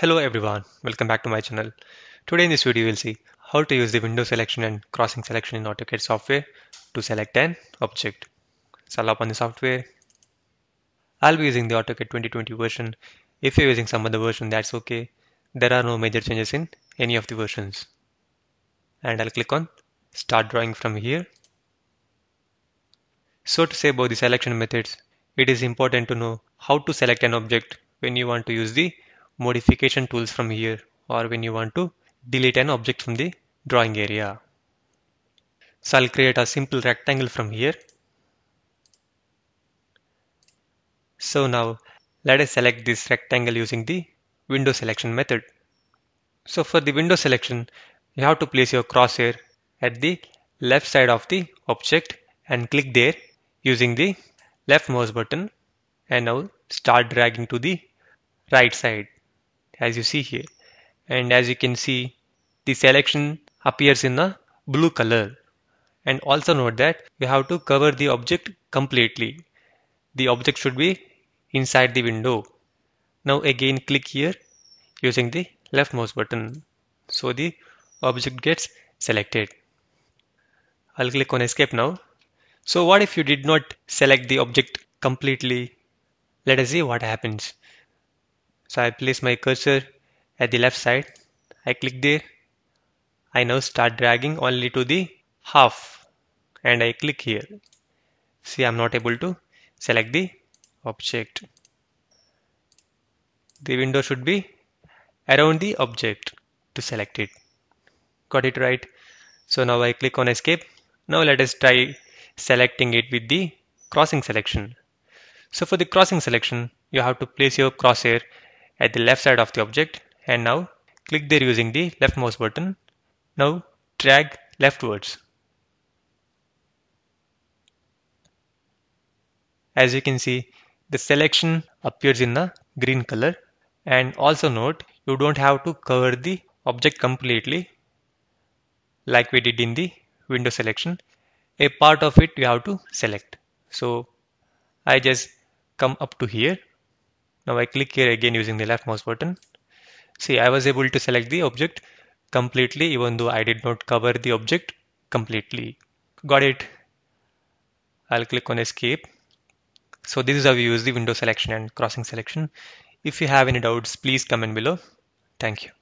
Hello everyone, welcome back to my channel. Today in this video we'll see how to use the window selection and crossing selection in AutoCAD software to select an object. So I'll open the software. I'll be using the AutoCAD 2020 version. If you're using some other version that's okay. There are no major changes in any of the versions. And I'll click on start drawing from here. So to say about the selection methods, it is important to know how to select an object when you want to use the modification tools from here or when you want to delete an object from the drawing area. So I'll create a simple rectangle from here. So now let us select this rectangle using the window selection method. So for the window selection, you have to place your crosshair at the left side of the object and click there using the left mouse button and now start dragging to the right side as you see here and as you can see the selection appears in a blue color and also note that we have to cover the object completely the object should be inside the window now again click here using the left mouse button so the object gets selected I'll click on escape now so what if you did not select the object completely let us see what happens so I place my cursor at the left side. I click there. I now start dragging only to the half and I click here. See, I'm not able to select the object. The window should be around the object to select it. Got it right. So now I click on escape. Now let us try selecting it with the crossing selection. So for the crossing selection, you have to place your crosshair at the left side of the object and now click there using the left mouse button. Now drag leftwards. As you can see, the selection appears in the green color and also note you don't have to cover the object completely like we did in the window selection. A part of it you have to select. So I just come up to here now I click here again using the left mouse button. See, I was able to select the object completely even though I did not cover the object completely. Got it. I'll click on escape. So this is how we use the window selection and crossing selection. If you have any doubts, please comment below. Thank you.